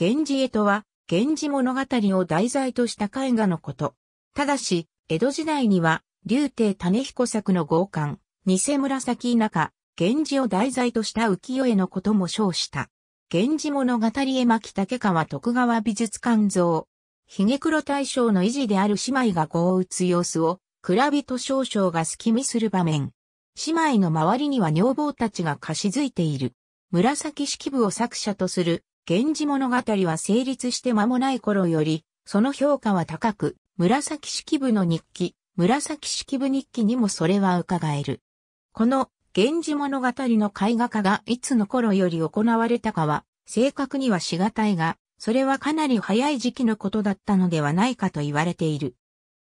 源氏絵とは、源氏物語を題材とした絵画のこと。ただし、江戸時代には、竜亭種彦作の豪冠、偽紫中、源氏を題材とした浮世絵のことも称した。源氏物語絵巻竹川徳川美術館像。髭黒大将の維持である姉妹が豪打つ様子を、蔵人少将が隙見する場面。姉妹の周りには女房たちが貸し付いている。紫式部を作者とする源氏物語は成立して間もない頃より、その評価は高く、紫式部の日記、紫式部日記にもそれは伺える。この、源氏物語の絵画化がいつの頃より行われたかは、正確にはしがたいが、それはかなり早い時期のことだったのではないかと言われている。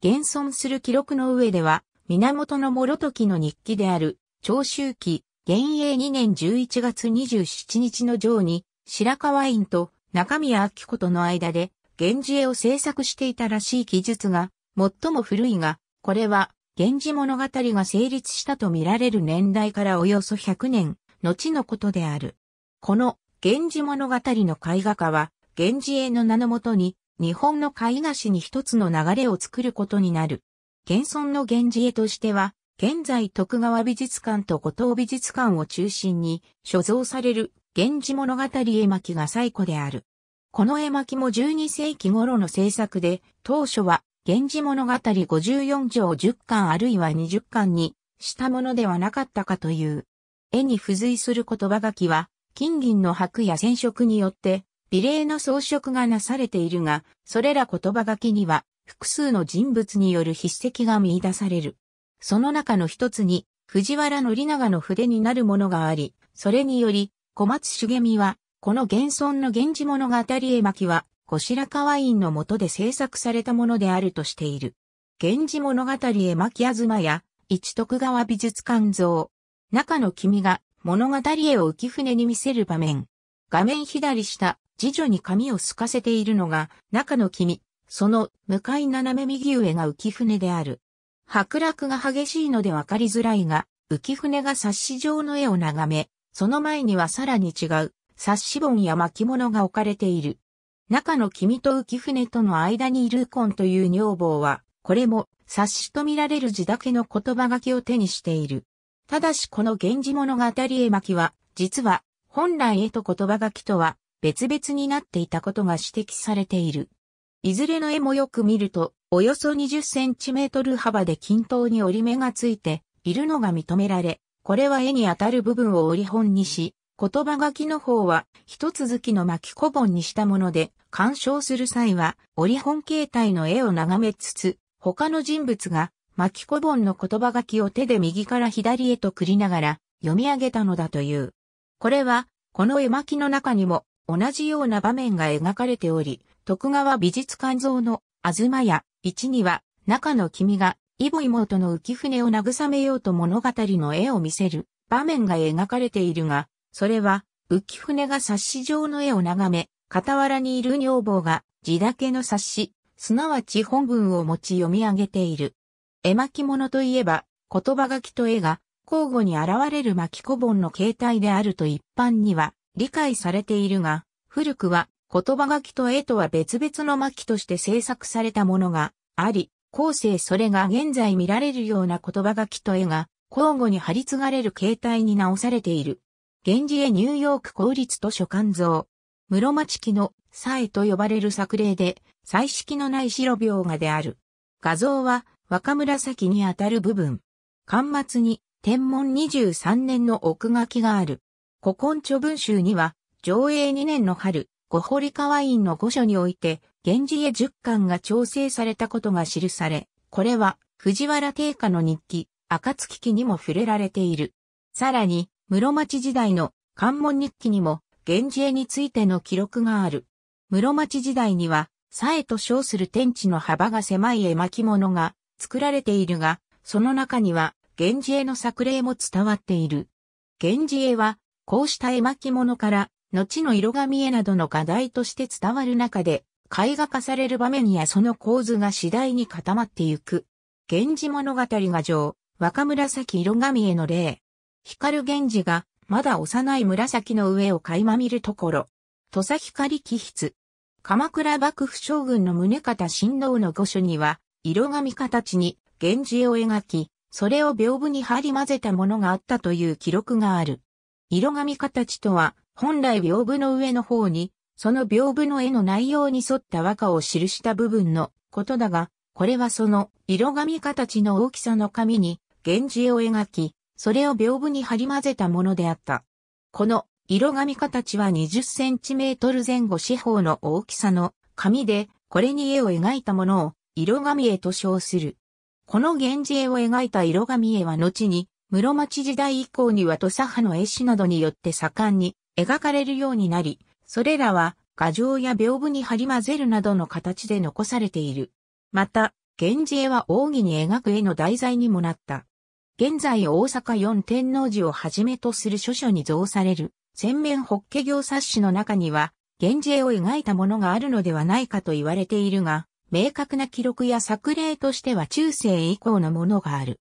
現存する記録の上では、源の諸時の日記である、長周期、元永2年11月27日の上に、白河院と中宮明子との間で、源氏絵を制作していたらしい記述が、最も古いが、これは、源氏物語が成立したと見られる年代からおよそ100年、後のことである。この、源氏物語の絵画家は、源氏絵の名のもとに、日本の絵画史に一つの流れを作ることになる。現存の源氏絵としては、現在徳川美術館と後藤美術館を中心に所蔵される源氏物語絵巻が最古である。この絵巻も12世紀頃の制作で、当初は、源氏物語54条10巻あるいは20巻にしたものではなかったかという。絵に付随する言葉書きは、金銀の白や染色によって、美麗の装飾がなされているが、それら言葉書きには、複数の人物による筆跡が見出される。その中の一つに、藤原の長の筆になるものがあり、それにより、小松茂美は、この現存の源氏物語絵巻は、後白河院の下で制作されたものであるとしている。源氏物語絵巻あずまや、一徳川美術館像。中の君が物語絵を浮舟に見せる場面。画面左下、次女に髪を透かせているのが、中の君。その向かい斜め右上が浮舟である。白落が激しいので分かりづらいが、浮舟が冊子状の絵を眺め、その前にはさらに違う、冊子本や巻物が置かれている。中の君と浮船との間にいるコンという女房は、これも冊子と見られる字だけの言葉書きを手にしている。ただしこの源氏物語絵巻は、実は本来絵と言葉書きとは別々になっていたことが指摘されている。いずれの絵もよく見ると、およそ20センチメートル幅で均等に折り目がついているのが認められ、これは絵にあたる部分を折本にし、言葉書きの方は一続きの巻き小本にしたもので、鑑賞する際は折本形態の絵を眺めつつ、他の人物が巻き小本の言葉書きを手で右から左へと繰りながら読み上げたのだという。これは、この絵巻の中にも同じような場面が描かれており、徳川美術館像の東や一には中の君がイボ妹の浮舟を慰めようと物語の絵を見せる場面が描かれているが、それは浮舟が冊子状の絵を眺め、傍らにいる女房が字だけの冊子、すなわち本文を持ち読み上げている。絵巻物といえば、言葉書きと絵が交互に現れる巻小本の形態であると一般には理解されているが、古くは言葉書きと絵とは別々の巻として制作されたものがあり、後世それが現在見られるような言葉書きと絵が交互に貼り継がれる形態に直されている。源氏へニューヨーク公立図書館像。室町期の祭と呼ばれる作例で、彩色のない白描画である。画像は若紫にあたる部分。巻末に天文23年の奥書きがある。古今著文集には、上映2年の春、五堀川院の御所において、源氏へ十巻が調整されたことが記され、これは藤原定家の日記、暁期にも触れられている。さらに、室町時代の関門日記にも、源氏絵についての記録がある。室町時代には、さえと称する天地の幅が狭い絵巻物が作られているが、その中には、源氏絵の作例も伝わっている。源氏絵は、こうした絵巻物から後の色紙絵などの課題として伝わる中で、絵画化される場面やその構図が次第に固まってゆく。源氏物語が上、若紫色紙絵の例。光源氏が、まだ幼い紫の上を垣間見るところ。土佐光気筆。鎌倉幕府将軍の宗方親王の御所には、色紙形に源氏を描き、それを屏風に貼り混ぜたものがあったという記録がある。色紙形とは、本来屏風の上の方に、その屏風の絵の内容に沿った和歌を記した部分のことだが、これはその色紙形の大きさの紙に源氏を描き、それを屏風に貼り混ぜたものであった。この色紙形は20センチメートル前後四方の大きさの紙で、これに絵を描いたものを色紙絵と称する。この源氏絵を描いた色紙絵は後に、室町時代以降には土佐派の絵師などによって盛んに描かれるようになり、それらは画像や屏風に貼り混ぜるなどの形で残されている。また、源氏絵は奥義に描く絵の題材にもなった。現在大阪四天王寺をはじめとする諸書に造される、千面法華行冊子の中には、源氏絵を描いたものがあるのではないかと言われているが、明確な記録や作例としては中世以降のものがある。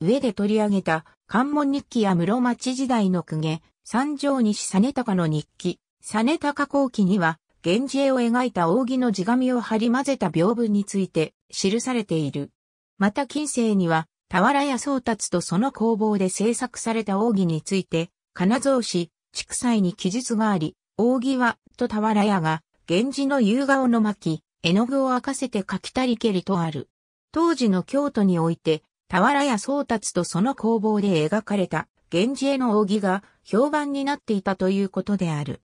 上で取り上げた関門日記や室町時代の公家、三条西実高の日記、実高後期には、源氏絵を描いた扇の地紙を貼り混ぜた屏風について記されている。また近世には、俵屋宗達とその工房で制作された扇について、金蔵氏、畜祭に記述があり、扇は、と俵屋が、源氏の夕顔の巻、絵の具を沸かせて描きたりけりとある。当時の京都において、俵屋宗達とその工房で描かれた源氏への扇が評判になっていたということである。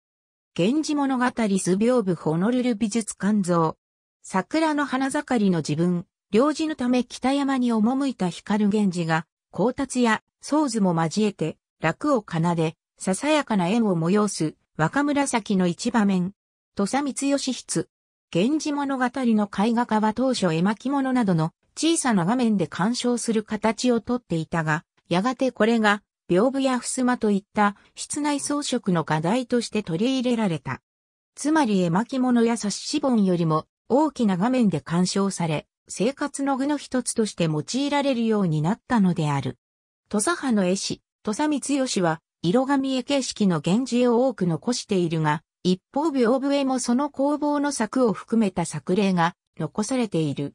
源氏物語数屏風ホノルル美術館像。桜の花盛りの自分、領事のため北山に赴いた光源氏が、光達や宗図も交えて、楽を奏で、ささやかな縁を催す若紫の一場面。土佐光義筆。源氏物語の絵画家は当初絵巻物などの小さな画面で鑑賞する形をとっていたが、やがてこれが屏風や襖といった室内装飾の課題として取り入れられた。つまり絵巻物や冊子本よりも大きな画面で鑑賞され、生活の具の一つとして用いられるようになったのである。土佐派の絵師、土佐光義は、色紙絵形式の源氏絵を多く残しているが、一方屏風絵もその工房の作を含めた作例が残されている。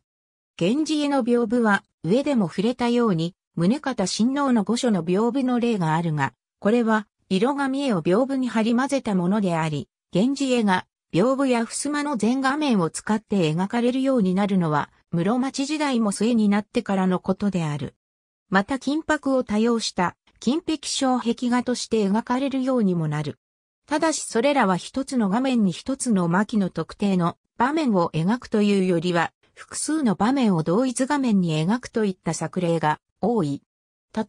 源氏絵の屏風は上でも触れたように宗方親王の御所の屏風の例があるが、これは、色紙絵を屏風に貼り混ぜたものであり、源氏絵が屏風や襖の全画面を使って描かれるようになるのは、室町時代も末になってからのことである。また金箔を多用した金壁小壁画として描かれるようにもなる。ただしそれらは一つの画面に一つの巻の特定の場面を描くというよりは、複数の場面を同一画面に描くといった作例が多い。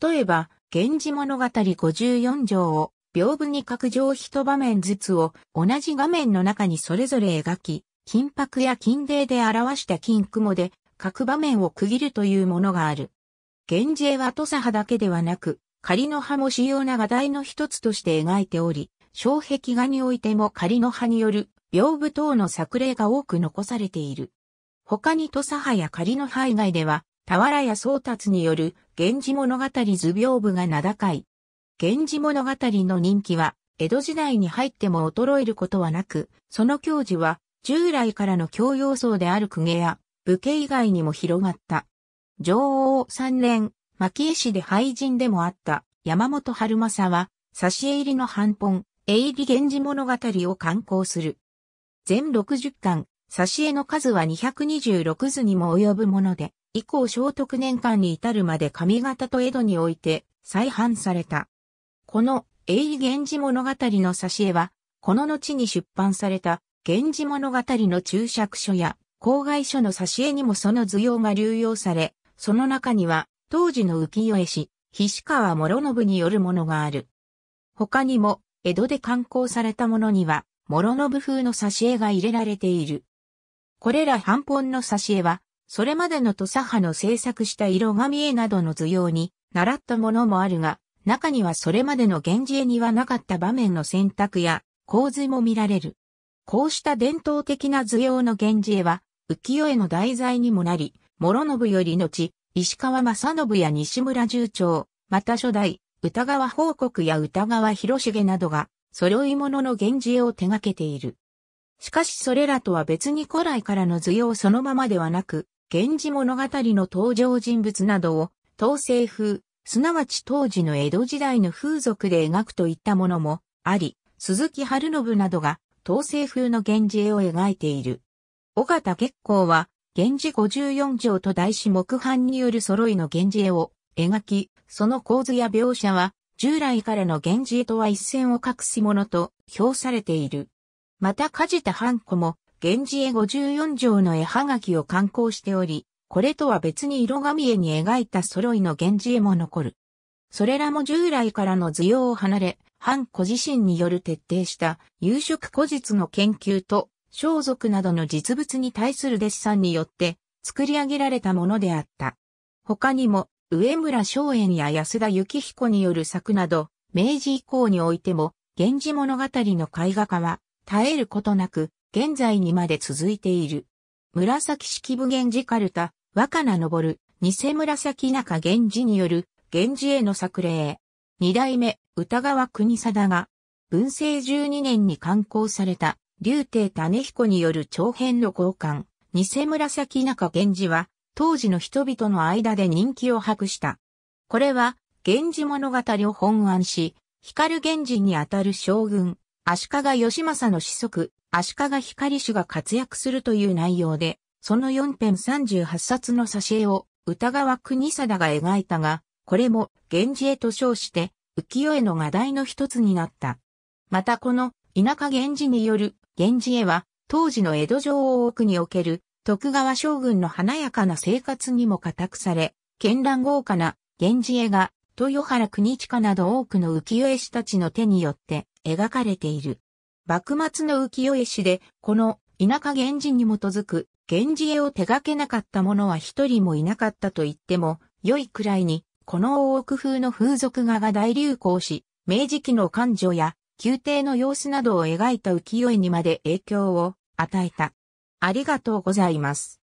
例えば、源氏物語54条を屏風に各条一場面ずつを同じ画面の中にそれぞれ描き、金箔や金泥で表した金雲で各場面を区切るというものがある。源氏絵は土佐派だけではなく、仮の派も主要な画題の一つとして描いており、障壁画においても仮の派による屏風等の作例が多く残されている。他に土佐派や仮の派以外では、俵屋宗達による源氏物語図屏風が名高い。源氏物語の人気は、江戸時代に入っても衰えることはなく、その教授は、従来からの教養層である公家や、武家以外にも広がった。上王三年、牧江市で廃人でもあった山本春正は、差し入りの半本、絵入り源氏物語を刊行する。全60巻、差し絵の数は226図にも及ぶもので、以降聖徳年間に至るまで上方と江戸において再販された。この永遠源氏物語の挿絵は、この後に出版された源氏物語の注釈書や公害書の挿絵にもその図様が流用され、その中には当時の浮世絵師、菱川諸信によるものがある。他にも、江戸で刊行されたものには、諸信風の挿絵が入れられている。これら半本の挿絵は、それまでの土佐派の制作した色紙絵などの図様に習ったものもあるが、中にはそれまでの源氏絵にはなかった場面の選択や構図も見られる。こうした伝統的な図様の源氏絵は、浮世絵の題材にもなり、諸信より後、石川正信や西村重長、また初代、歌川報告や歌川広重などが、揃い物の源氏絵を手掛けている。しかしそれらとは別に古来からの図様そのままではなく、源氏物語の登場人物などを、統制風、すなわち当時の江戸時代の風俗で描くといったものもあり、鈴木春信などが統制風の源氏絵を描いている。尾形月光は、源氏54条と題し木版による揃いの源氏絵を描き、その構図や描写は、従来からの源氏絵とは一線を画すものと評されている。また梶田半子も、源氏絵54条の絵はがきを刊行しており、これとは別に色紙絵に描いた揃いの源氏絵も残る。それらも従来からの図用を離れ、藩子自身による徹底した夕食古実の研究と、装束などの実物に対するデッサンによって作り上げられたものであった。他にも、上村松園や安田幸彦による作など、明治以降においても、源氏物語の絵画化は、絶えることなく、現在にまで続いている。紫式部源氏カルタ、若菜昇、偽紫中源氏による源氏への作例。二代目、歌川国貞が、文政12年に刊行された、竜帝種彦による長編の交換、偽紫中源氏は、当時の人々の間で人気を博した。これは、源氏物語を本案し、光源氏にあたる将軍、足利義政の子息、足利光氏が活躍するという内容で、その4編38冊の挿絵を歌川国貞が描いたが、これも源氏絵と称して浮世絵の画題の一つになった。またこの田舎源氏による源氏絵は当時の江戸城を奥における徳川将軍の華やかな生活にも固くされ、絢爛豪華な源氏絵が豊原国近など多くの浮世絵師たちの手によって描かれている。幕末の浮世絵師で、この田舎源氏に基づく源氏絵を手掛けなかった者は一人もいなかったと言っても、良いくらいに、この大奥風の風俗画が大流行し、明治期の官女や宮廷の様子などを描いた浮世絵にまで影響を与えた。ありがとうございます。